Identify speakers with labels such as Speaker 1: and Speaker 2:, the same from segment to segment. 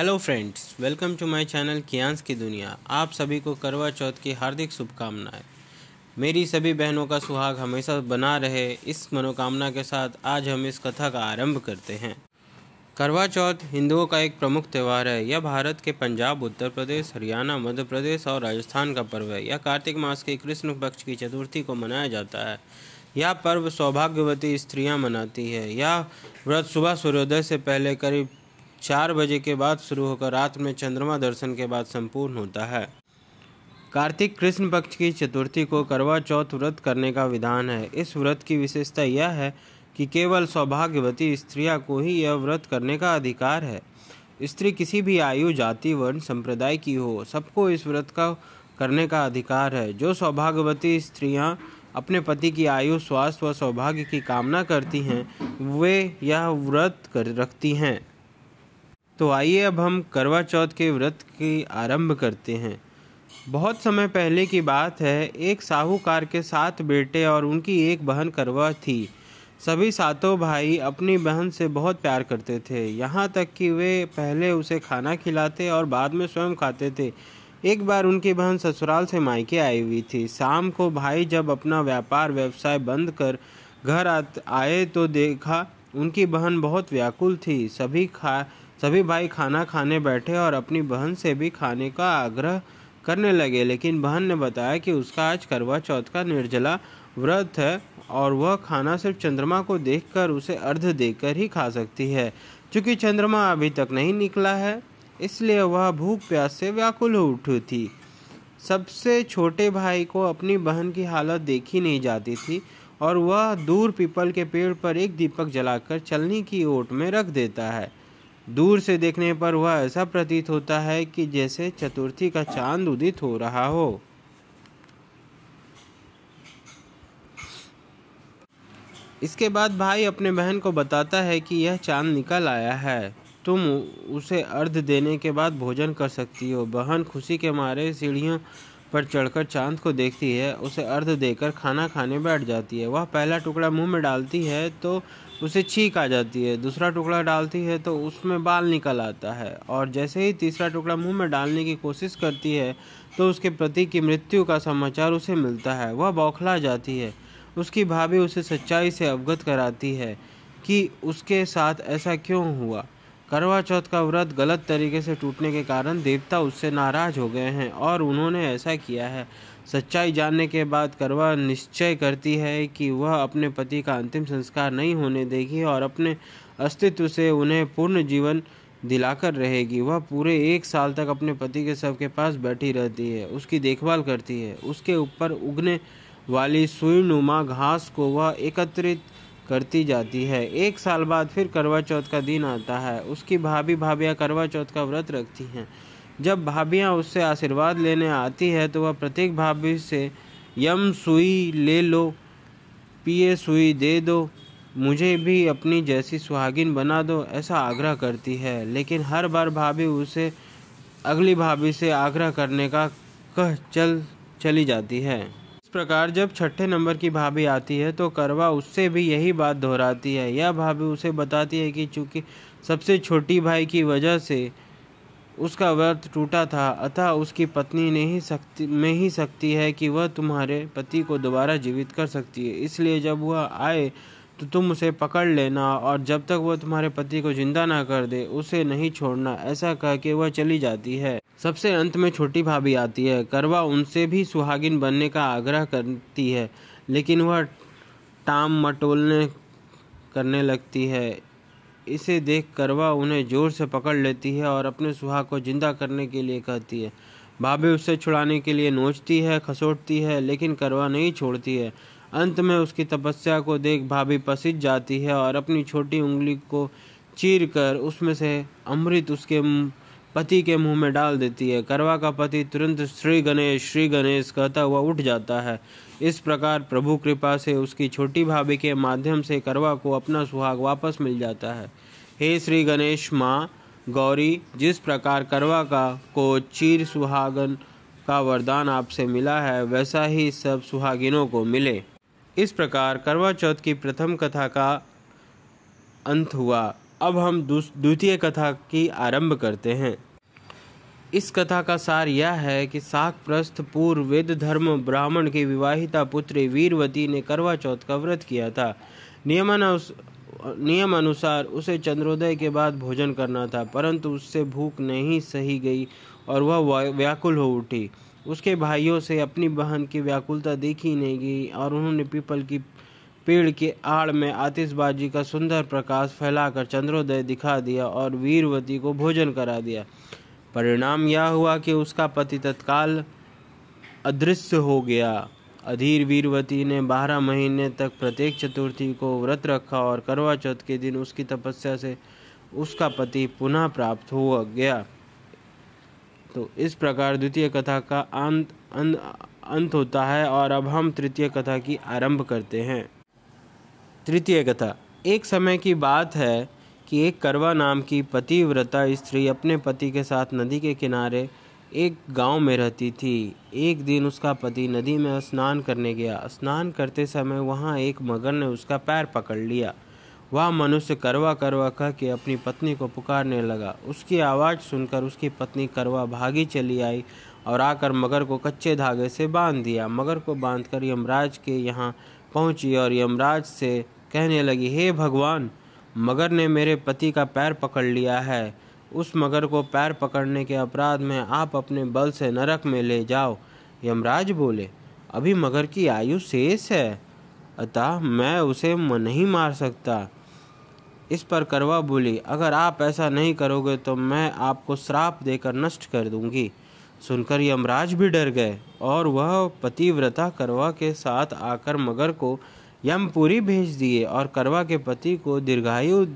Speaker 1: hello friends welcome to my channel कियांस की दुनिया आप सभी को करवा चौथ की हार्दिक शुभकामनाएं मेरी सभी बहनों का सुहाग हमेशा बना रहे इस मनोकामना के साथ आज हम इस कथा का आरंभ करते हैं करवा चौथ हिंदुओं का एक प्रमुख त्यौहार है यह भारत के पंजाब उत्तर प्रदेश हरियाणा मध्य प्रदेश और राजस्थान का पर्व है यह कार्तिक मास के कृष्ण पक्ष की चतुर्थी को मनाया जाता है यह पर्व सौभाग्यवती स्त्रियां मनाती है यह व्रत सुबह सूर्योदय से पहले करीब चार बजे के बाद शुरू होकर रात में चंद्रमा दर्शन के बाद संपूर्ण होता है कार्तिक कृष्ण पक्ष की चतुर्थी को करवा चौथ व्रत करने का विधान है इस व्रत की विशेषता यह है कि केवल सौभाग्यवती स्त्रियाँ को ही यह व्रत करने का अधिकार है स्त्री किसी भी आयु जाति वर्ण संप्रदाय की हो सबको इस व्रत का करने का अधिकार है जो सौभाग्यवती स्त्रियां अपने पति की आयु स्वास्थ्य व सौभाग्य की कामना करती हैं वे यह व्रत कर रखती हैं तो आइए अब हम करवा चौथ के व्रत की आरंभ करते हैं बहुत समय पहले की बात है एक साहूकार के सात बेटे और उनकी एक बहन करवा थी सभी सातों भाई अपनी बहन से बहुत प्यार करते थे यहाँ तक कि वे पहले उसे खाना खिलाते और बाद में स्वयं खाते थे एक बार उनकी बहन ससुराल से मायके आई हुई थी शाम को भाई जब अपना व्यापार व्यवसाय बंद कर घर आए तो देखा उनकी बहन बहुत व्याकुल थी सभी खा सभी भाई खाना खाने बैठे और अपनी बहन से भी खाने का आग्रह करने लगे लेकिन बहन ने बताया कि उसका आज करवा चौथ का निर्जला व्रत है और वह खाना सिर्फ चंद्रमा को देखकर उसे अर्ध देकर ही खा सकती है चूँकि चंद्रमा अभी तक नहीं निकला है इसलिए वह भूख प्यास से व्याकुल हो उठी थी सबसे छोटे भाई को अपनी बहन की हालत देखी नहीं जाती थी और वह दूर पीपल के पेड़ पर एक दीपक जलाकर चलनी की ओट में रख देता है दूर से देखने पर वह ऐसा प्रतीत होता है कि जैसे चतुर्थी का चांद उदित हो रहा हो इसके बाद भाई अपने बहन को बताता है कि यह चांद निकल आया है तुम उसे अर्ध देने के बाद भोजन कर सकती हो बहन खुशी के मारे सीढ़ियों पर चढ़कर चांद को देखती है उसे अर्ध देकर खाना खाने बैठ जाती है वह पहला टुकड़ा मुंह में डालती है तो उसे छींक आ जाती है दूसरा टुकड़ा डालती है तो उसमें बाल निकल आता है और जैसे ही तीसरा टुकड़ा मुंह में डालने की कोशिश करती है तो उसके पति की मृत्यु का समाचार उसे मिलता है वह बौखला जाती है उसकी भाभी उसे सच्चाई से अवगत कराती है कि उसके साथ ऐसा क्यों हुआ करवा चौथ का व्रत गलत तरीके से टूटने के कारण देवता उससे नाराज हो गए हैं और उन्होंने ऐसा किया है सच्चाई जानने के बाद करवा निश्चय करती है कि वह अपने पति का अंतिम संस्कार नहीं होने देगी और अपने अस्तित्व से उन्हें पूर्ण जीवन दिलाकर रहेगी वह पूरे एक साल तक अपने पति के सब के पास बैठी रहती है उसकी देखभाल करती है उसके ऊपर उगने वाली सुईनुमा घास को वह एकत्रित करती जाती है एक साल बाद फिर करवा चौथ का दिन आता है उसकी भाभी भाभियाँ करवा चौथ का व्रत रखती हैं जब भाभियाँ उससे आशीर्वाद लेने आती है तो वह प्रत्येक भाभी से यम सुई ले लो पिए सुई दे दो मुझे भी अपनी जैसी सुहागिन बना दो ऐसा आग्रह करती है लेकिन हर बार भाभी उसे अगली भाभी से आग्रह करने का कह चल चली जाती है प्रकार जब छठे नंबर की भाभी आती है तो करवा उससे भी यही बात दोहराती है यह भाभी उसे बताती है कि चूंकि सबसे छोटी भाई की वजह से उसका व्रत टूटा था अतः उसकी पत्नी ने ही सकती में ही सकती है कि वह तुम्हारे पति को दोबारा जीवित कर सकती है इसलिए जब वह आए तो तुम उसे पकड़ लेना और जब तक वह तुम्हारे पति को जिंदा ना कर दे उसे नहीं छोड़ना ऐसा कह के वह चली जाती है सबसे अंत में छोटी भाभी आती है करवा उनसे भी सुहागिन बनने का आग्रह करती है लेकिन वह टाम मटोलने करने लगती है इसे देख करवा उन्हें जोर से पकड़ लेती है और अपने सुहाग को जिंदा करने के लिए कहती है भाभी उसे छुड़ाने के लिए नोचती है खसोटती है लेकिन करवा नहीं छोड़ती है अंत में उसकी तपस्या को देख भाभी पसीज जाती है और अपनी छोटी उंगली को चीर कर उसमें से अमृत उसके पति के मुंह में डाल देती है करवा का पति तुरंत श्री गणेश श्री गणेश कहता हुआ उठ जाता है इस प्रकार प्रभु कृपा से उसकी छोटी भाभी के माध्यम से करवा को अपना सुहाग वापस मिल जाता है हे श्री गणेश माँ गौरी जिस प्रकार करवा का को चीर सुहागन का वरदान आपसे मिला है वैसा ही सब सुहागिनों को मिले इस प्रकार करवा चौथ की प्रथम कथा का अंत हुआ अब हम द्वितीय कथा की आरंभ करते हैं इस कथा का सार यह है कि शाकप्रस्थ पूर्व वेद धर्म ब्राह्मण की विवाहिता पुत्री वीरवती ने करवा चौथ का व्रत किया था नियमानुस नियम अनुसार उसे चंद्रोदय के बाद भोजन करना था परंतु उससे भूख नहीं सही गई और वह व्याकुल हो उठी उसके भाइयों से अपनी बहन की व्याकुलता देखी नहीं गई और उन्होंने पीपल की पेड़ के आड़ में आतिशबाजी का सुंदर प्रकाश फैलाकर चंद्रोदय दिखा दिया और वीरवती को भोजन करा दिया परिणाम यह हुआ कि उसका पति तत्काल अदृश्य हो गया अधीर वीरवती ने बारह महीने तक प्रत्येक चतुर्थी को व्रत रखा और करवा चौथ के दिन उसकी तपस्या से उसका पति पुनः प्राप्त हो गया तो इस प्रकार द्वितीय कथा का अंत अंत होता है और अब हम तृतीय कथा की आरंभ करते हैं तृतीय कथा एक समय की बात है कि एक करवा नाम की पतिव्रता स्त्री अपने पति के साथ नदी के किनारे एक गांव में रहती थी एक दिन उसका पति नदी में स्नान करने गया स्नान करते समय वहां एक मगर ने उसका पैर पकड़ लिया वह मनुष्य करवा करवा कह के अपनी पत्नी को पुकारने लगा उसकी आवाज़ सुनकर उसकी पत्नी करवा भागी चली आई और आकर मगर को कच्चे धागे से बांध दिया मगर को बांधकर यमराज के यहाँ पहुंची और यमराज से कहने लगी हे भगवान मगर ने मेरे पति का पैर पकड़ लिया है उस मगर को पैर पकड़ने के अपराध में आप अपने बल से नरक में ले जाओ यमराज बोले अभी मगर की आयु शेष है अतः मैं उसे नहीं मार सकता इस पर करवा बोली अगर आप ऐसा नहीं करोगे तो मैं आपको श्राप देकर नष्ट कर दूंगी सुनकर यमराज भी डर गए और वह पतिव्रता करवा के साथ आकर मगर को यमपुरी भेज दिए और करवा के पति को दीर्घायु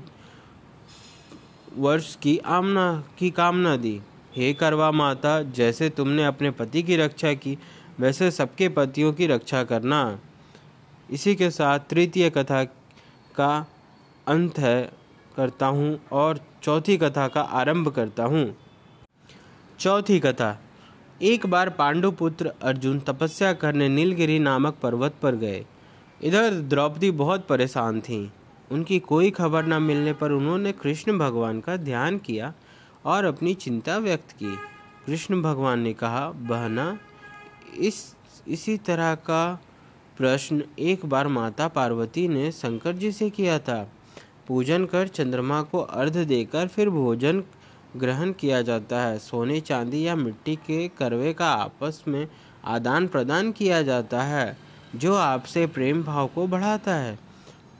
Speaker 1: वर्ष की आमना की कामना दी हे करवा माता जैसे तुमने अपने पति की रक्षा की वैसे सबके पतियों की रक्षा करना इसी के साथ तृतीय कथा का अंत है करता हूँ और चौथी कथा का आरंभ करता हूँ चौथी कथा एक बार पांडुपुत्र अर्जुन तपस्या करने नीलगिरी नामक पर्वत पर गए इधर द्रौपदी बहुत परेशान थीं उनकी कोई खबर न मिलने पर उन्होंने कृष्ण भगवान का ध्यान किया और अपनी चिंता व्यक्त की कृष्ण भगवान ने कहा बहना इस इसी तरह का प्रश्न एक बार माता पार्वती ने शंकर जी से किया था पूजन कर चंद्रमा को अर्ध देकर फिर भोजन ग्रहण किया जाता है सोने चांदी या मिट्टी के करवे का आपस में आदान प्रदान किया जाता है जो आपसे प्रेम भाव को बढ़ाता है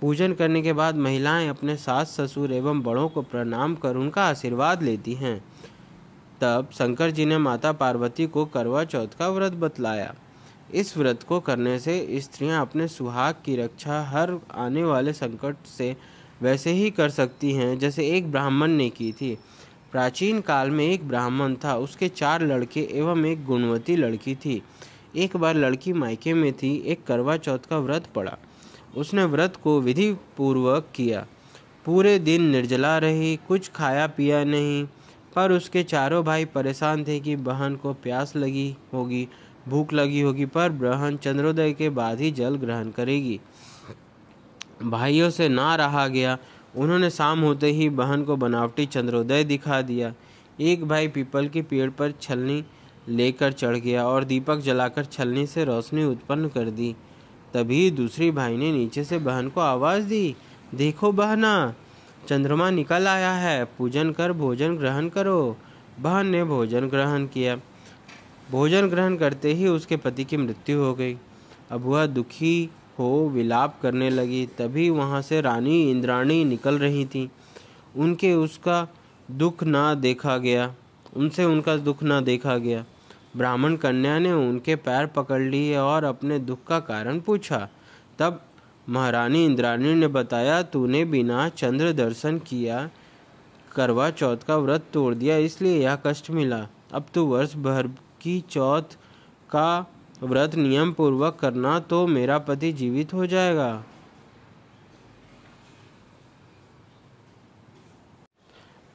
Speaker 1: पूजन करने के बाद महिलाएं अपने सास ससुर एवं बड़ों को प्रणाम कर उनका आशीर्वाद लेती हैं तब शंकर जी ने माता पार्वती को करवा चौथ का व्रत बतलाया इस व्रत को करने से स्त्रियां अपने सुहाग की रक्षा हर आने वाले संकट से वैसे ही कर सकती हैं जैसे एक ब्राह्मण ने की थी प्राचीन काल में एक ब्राह्मण था उसके चार लड़के एवं एक गुणवती लड़की थी एक बार लड़की मायके में थी एक करवा चौथ का व्रत पड़ा उसने व्रत को विधि पूर्वक किया पूरे दिन निर्जला रही कुछ खाया पिया नहीं पर उसके चारों भाई परेशान थे कि बहन को प्यास लगी होगी भूख लगी होगी पर ब्रहण चंद्रोदय के बाद ही जल ग्रहण करेगी भाइयों से ना रहा गया उन्होंने शाम होते ही बहन को बनावटी चंद्रोदय दिखा दिया एक भाई पीपल के पेड़ पर छलनी लेकर चढ़ गया और दीपक जलाकर छलनी से रोशनी उत्पन्न कर दी तभी दूसरी भाई ने नीचे से बहन को आवाज़ दी देखो बहना चंद्रमा निकल आया है पूजन कर भोजन ग्रहण करो बहन ने भोजन ग्रहण किया भोजन ग्रहण करते ही उसके पति की मृत्यु हो गई अबुआ दुखी हो विलाप करने लगी तभी वहाँ से रानी इंद्राणी निकल रही थी उनके उसका दुख ना देखा गया उनसे उनका दुख ना देखा गया ब्राह्मण कन्या ने उनके पैर पकड़ लिए और अपने दुख का कारण पूछा तब महारानी इंद्राणी ने बताया तूने बिना चंद्र दर्शन किया करवा चौथ का व्रत तोड़ दिया इसलिए यह कष्ट मिला अब तो वर्ष भर की चौथ का व्रत नियम पूर्वक करना तो मेरा पति जीवित हो जाएगा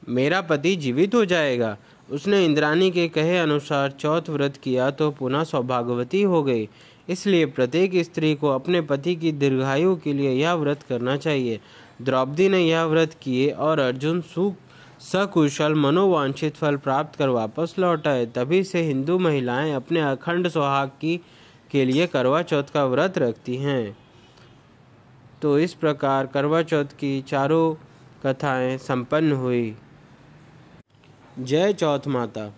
Speaker 1: मेरा पति जीवित हो जाएगा उसने इंद्राणी के कहे अनुसार चौथ व्रत किया तो पुनः सौभाग्यवती हो गई इसलिए प्रत्येक स्त्री को अपने पति की दीर्घायु के लिए यह व्रत करना चाहिए द्रौपदी ने यह व्रत किए और अर्जुन सुख सकुशल मनोवांछित फल प्राप्त कर वापस लौट आए तभी से हिंदू महिलाएं अपने अखंड सुहाग की के लिए करवा चौथ का व्रत रखती हैं तो इस प्रकार करवा चौथ की चारों कथाएं संपन्न हुई जय चौथ माता